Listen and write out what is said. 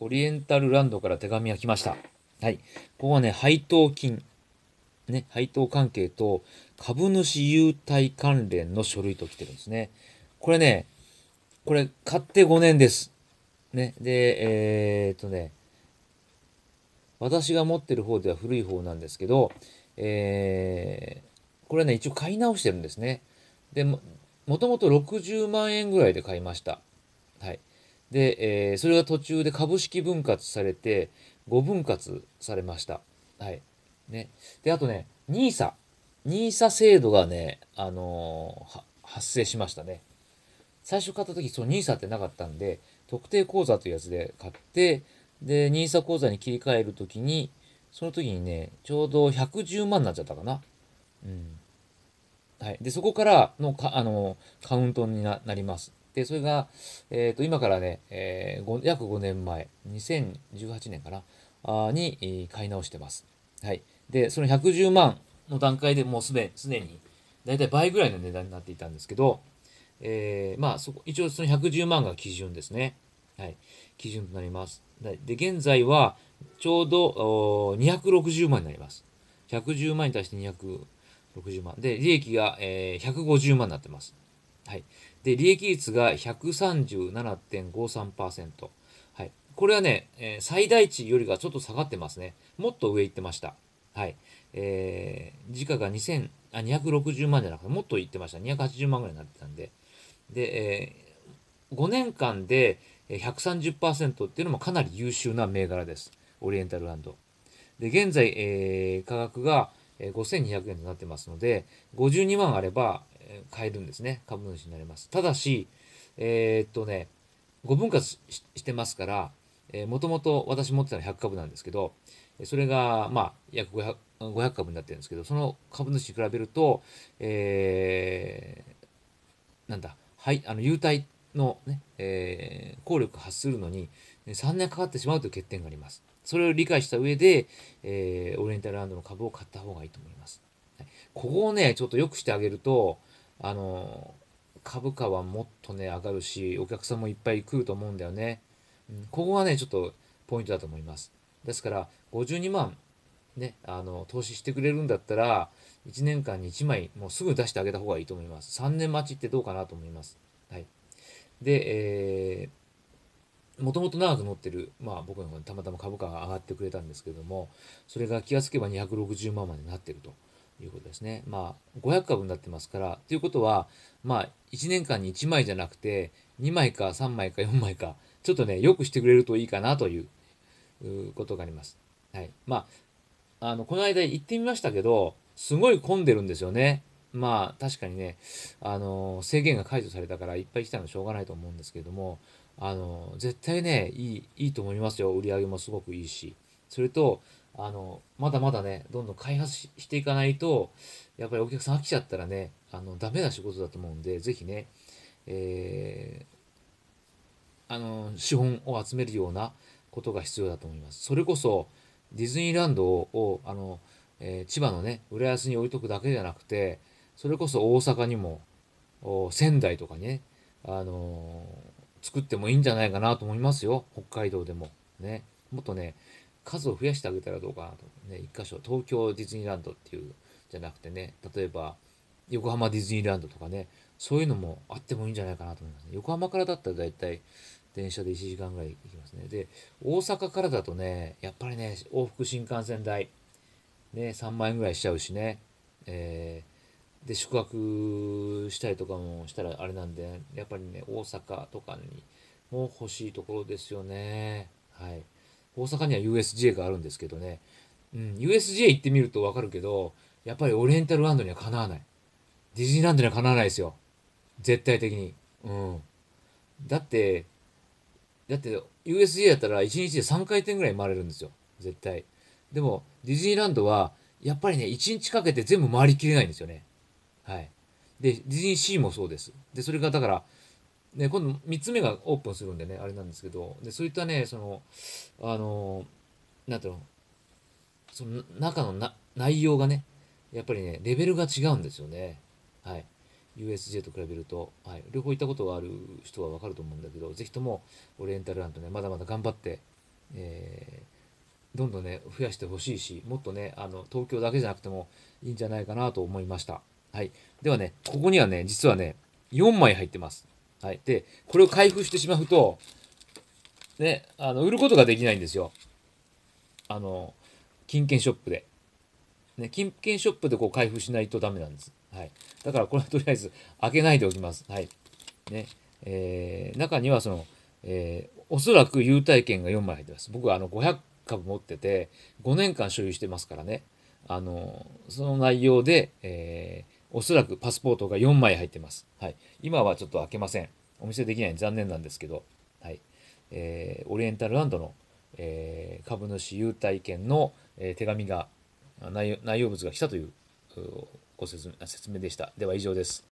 オリエンタルランドから手紙が来ました。はい。ここはね、配当金。ね、配当関係と株主優待関連の書類と来てるんですね。これね、これ買って5年です。ね。で、えー、っとね、私が持ってる方では古い方なんですけど、えー、これね、一応買い直してるんですね。でも、もともと60万円ぐらいで買いました。はい。で、えー、それが途中で株式分割されて、5分割されました。はい。ね。で、あとね、NISA。NISA 制度がね、あのー、発生しましたね。最初買った時、そう NISA ってなかったんで、特定口座というやつで買って、で、NISA 口座に切り替えるときに、その時にね、ちょうど110万になっちゃったかな。うん。はい。で、そこからのか、あのー、カウントになります。て、それが、えっ、ー、と、今からね、えー、約5年前、2018年かな、あに買い直してます。はい。で、その110万の段階でもうすでに、だいたい倍ぐらいの値段になっていたんですけど、えー、まあそこ、一応その110万が基準ですね。はい。基準となります。で、現在は、ちょうど260万になります。110万に対して260万。で、利益が、えー、150万になってます。はい。で、利益率が137.53%。はい。これはね、えー、最大値よりがちょっと下がってますね。もっと上行ってました。はい。えー、時価が2000あ260万じゃなくて、もっといってました。280万ぐらいになってたんで。で、えー、5年間で130%っていうのもかなり優秀な銘柄です。オリエンタルランド。で、現在、えー、価格が5200円となってますので、52万あれば、買えるんですね。株主になれます。ただし、えー、っとね、5分割してますから、えもともと私持ってたの100株なんですけど、それが、まあ、約 500, 500, 株になってるんですけど、その株主に比べると、えー、なんだ、はい、あの、優待のね、えー、効力発するのに、3年かかってしまうという欠点があります。それを理解した上で、えー、オリエンタルランドの株を買った方がいいと思います。ここをね、ちょっと良くしてあげると、あの株価はもっとね上がるしお客さんもいっぱい来ると思うんだよね、うん、ここがねちょっとポイントだと思いますですから52万ねあの投資してくれるんだったら1年間に1枚もうすぐ出してあげた方がいいと思います3年待ちってどうかなと思いますはいでえーもともと長く乗ってる、まあ僕の方にたまたま株価が上がってくれたんですけども、それが気がつけば260万までなってると。いうことですね。まあ、500株になってますから、ということは、まあ、1年間に1枚じゃなくて、2枚か3枚か4枚か、ちょっとね、よくしてくれるといいかなということがあります。はい。まあ、あの、この間行ってみましたけど、すごい混んでるんですよね。まあ、確かにね、あの、制限が解除されたから、いっぱい来たのしょうがないと思うんですけれども、あの、絶対ね、いい、いいと思いますよ。売り上げもすごくいいし。それと、あの、まだまだね、どんどん開発していかないと、やっぱりお客さん飽きちゃったらね、あの、ダメな仕事だと思うんで、ぜひね、えー、あの、資本を集めるようなことが必要だと思います。それこそ、ディズニーランドを、あの、えー、千葉のね、浦安に置いとくだけじゃなくて、それこそ大阪にも、仙台とかね、あのー、作ってもいいんじゃないかなと思いますよ。北海道でも。ね。もっとね、数を増やしてあげたらどうかなと。ね、一箇所、東京ディズニーランドっていう、じゃなくてね、例えば、横浜ディズニーランドとかね、そういうのもあってもいいんじゃないかなと思います、ね。横浜からだったら大体、電車で1時間ぐらい行きますね。で、大阪からだとね、やっぱりね、往復新幹線代、ね、3万円ぐらいしちゃうしね、えー、で、宿泊したりとかもしたらあれなんで、やっぱりね、大阪とかにも欲しいところですよね。はい。大阪には USJ があるんですけどね、うん、USJ 行ってみるとわかるけど、やっぱりオリエンタルランドにはかなわない。ディズニーランドにはかなわないですよ。絶対的に。うん。だって、だって USJ だったら1日で3回転ぐらい回れるんですよ。絶対。でも、ディズニーランドは、やっぱりね、1日かけて全部回りきれないんですよね。はい。で、ディズニーシーもそうです。で、それがだから、で、今度3つ目がオープンするんでね、あれなんですけど、で、そういったね、その、あの、なんていうの、その中のな内容がね、やっぱりね、レベルが違うんですよね。はい。USJ と比べると、はい、両方行ったことがある人はわかると思うんだけど、ぜひともオリエンタルランドね、まだまだ頑張って、えー、どんどんね、増やしてほしいし、もっとね、あの、東京だけじゃなくてもいいんじゃないかなと思いました。はい。ではね、ここにはね、実はね、4枚入ってます。はい。で、これを開封してしまうと、ね、あの、売ることができないんですよ。あの、金券ショップで。ね、金券ショップでこう開封しないとダメなんです。はい。だからこれはとりあえず開けないでおきます。はい。ね。えー、中にはその、えー、おそらく優待券が4枚入ってます。僕はあの500株持ってて、5年間所有してますからね。あの、その内容で、えー、おそらくパスポートが4枚入ってます。はい。今はちょっと開けません。お見せできない残念なんですけど、はい。えー、オリエンタルランドの、えー、株主優待券の、えー、手紙が内容、内容物が来たというご説明でした。では以上です。